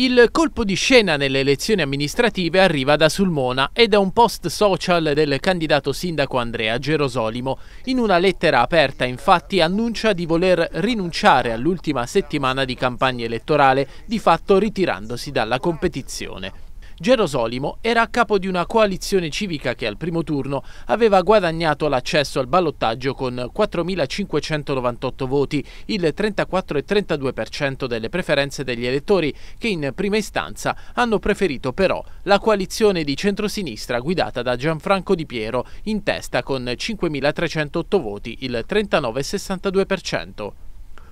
Il colpo di scena nelle elezioni amministrative arriva da Sulmona e da un post social del candidato sindaco Andrea Gerosolimo. In una lettera aperta infatti annuncia di voler rinunciare all'ultima settimana di campagna elettorale, di fatto ritirandosi dalla competizione. Gerosolimo era a capo di una coalizione civica che al primo turno aveva guadagnato l'accesso al ballottaggio con 4.598 voti, il 34,32% delle preferenze degli elettori, che in prima istanza hanno preferito però la coalizione di centrosinistra guidata da Gianfranco Di Piero, in testa con 5.308 voti, il 39,62%.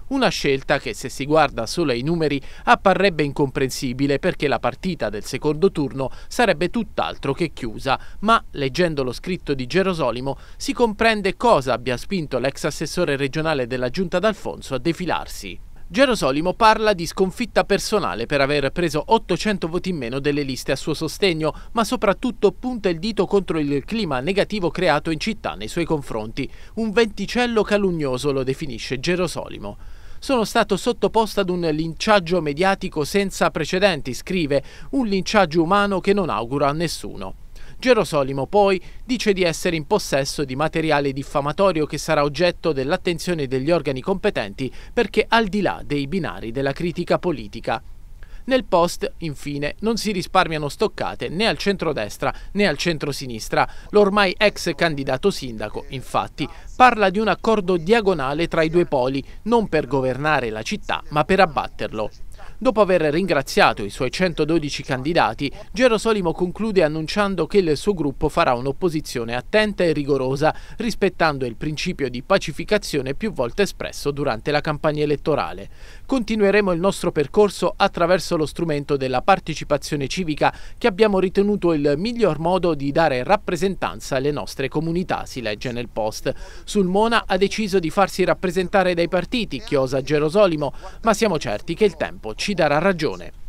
Una scelta che se si guarda solo ai numeri apparrebbe incomprensibile perché la partita del secondo turno sarebbe tutt'altro che chiusa, ma leggendo lo scritto di Gerosolimo si comprende cosa abbia spinto l'ex assessore regionale della Giunta d'Alfonso a defilarsi. Gerosolimo parla di sconfitta personale per aver preso 800 voti in meno delle liste a suo sostegno, ma soprattutto punta il dito contro il clima negativo creato in città nei suoi confronti. Un venticello calugnoso lo definisce Gerosolimo sono stato sottoposto ad un linciaggio mediatico senza precedenti, scrive, un linciaggio umano che non auguro a nessuno. Gerosolimo poi dice di essere in possesso di materiale diffamatorio che sarà oggetto dell'attenzione degli organi competenti perché al di là dei binari della critica politica. Nel post, infine, non si risparmiano stoccate né al centro-destra né al centro-sinistra. L'ormai ex candidato sindaco, infatti, parla di un accordo diagonale tra i due poli, non per governare la città, ma per abbatterlo. Dopo aver ringraziato i suoi 112 candidati, Gerosolimo conclude annunciando che il suo gruppo farà un'opposizione attenta e rigorosa, rispettando il principio di pacificazione più volte espresso durante la campagna elettorale. Continueremo il nostro percorso attraverso attraverso lo strumento della partecipazione civica che abbiamo ritenuto il miglior modo di dare rappresentanza alle nostre comunità, si legge nel post. Sulmona ha deciso di farsi rappresentare dai partiti, Chiosa Gerosolimo, ma siamo certi che il tempo ci darà ragione.